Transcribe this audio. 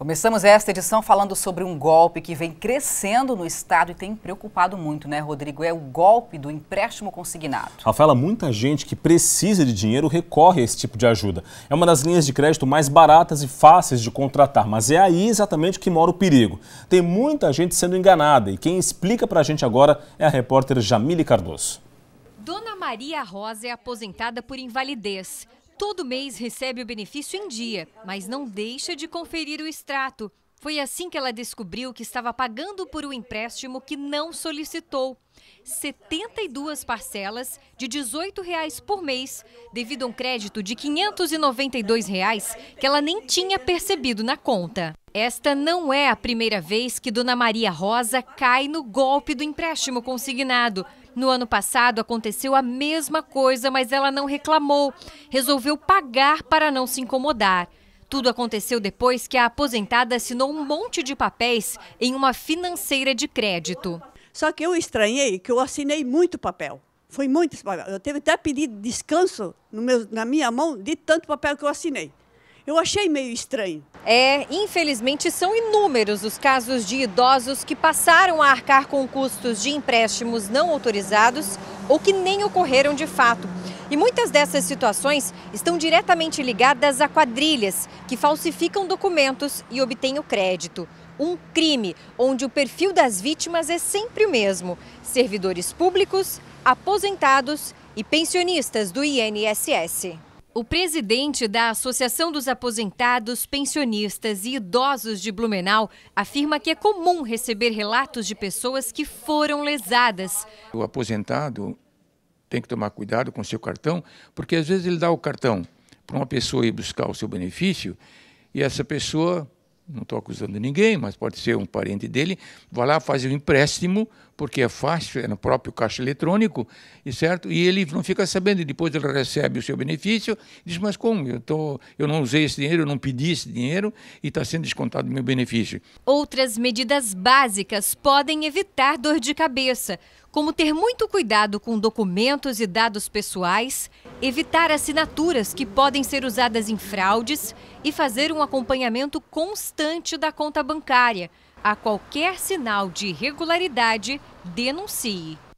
Começamos esta edição falando sobre um golpe que vem crescendo no Estado e tem preocupado muito, né, Rodrigo? É o golpe do empréstimo consignado. Rafaela, muita gente que precisa de dinheiro recorre a esse tipo de ajuda. É uma das linhas de crédito mais baratas e fáceis de contratar, mas é aí exatamente que mora o perigo. Tem muita gente sendo enganada e quem explica pra gente agora é a repórter Jamile Cardoso. Dona Maria Rosa é aposentada por invalidez todo mês recebe o benefício em dia, mas não deixa de conferir o extrato. Foi assim que ela descobriu que estava pagando por um empréstimo que não solicitou. 72 parcelas de R$ 18 por mês, devido a um crédito de R$ 592 reais que ela nem tinha percebido na conta. Esta não é a primeira vez que Dona Maria Rosa cai no golpe do empréstimo consignado. No ano passado aconteceu a mesma coisa, mas ela não reclamou. Resolveu pagar para não se incomodar. Tudo aconteceu depois que a aposentada assinou um monte de papéis em uma financeira de crédito. Só que eu estranhei que eu assinei muito papel. Foi muito papel. Eu teve até pedido descanso meu, na minha mão de tanto papel que eu assinei. Eu achei meio estranho. É, infelizmente são inúmeros os casos de idosos que passaram a arcar com custos de empréstimos não autorizados ou que nem ocorreram de fato. E muitas dessas situações estão diretamente ligadas a quadrilhas que falsificam documentos e obtêm o crédito. Um crime onde o perfil das vítimas é sempre o mesmo: servidores públicos, aposentados e pensionistas do INSS. O presidente da Associação dos Aposentados, Pensionistas e Idosos de Blumenau afirma que é comum receber relatos de pessoas que foram lesadas. O aposentado tem que tomar cuidado com seu cartão, porque às vezes ele dá o cartão para uma pessoa ir buscar o seu benefício e essa pessoa, não estou acusando ninguém, mas pode ser um parente dele, vai lá fazer um empréstimo porque é fácil, é no próprio caixa eletrônico, e certo? E ele não fica sabendo, e depois ele recebe o seu benefício, diz, mas como? Eu, tô, eu não usei esse dinheiro, eu não pedi esse dinheiro e está sendo descontado o meu benefício. Outras medidas básicas podem evitar dor de cabeça, como ter muito cuidado com documentos e dados pessoais, evitar assinaturas que podem ser usadas em fraudes e fazer um acompanhamento constante da conta bancária. A qualquer sinal de irregularidade, denuncie.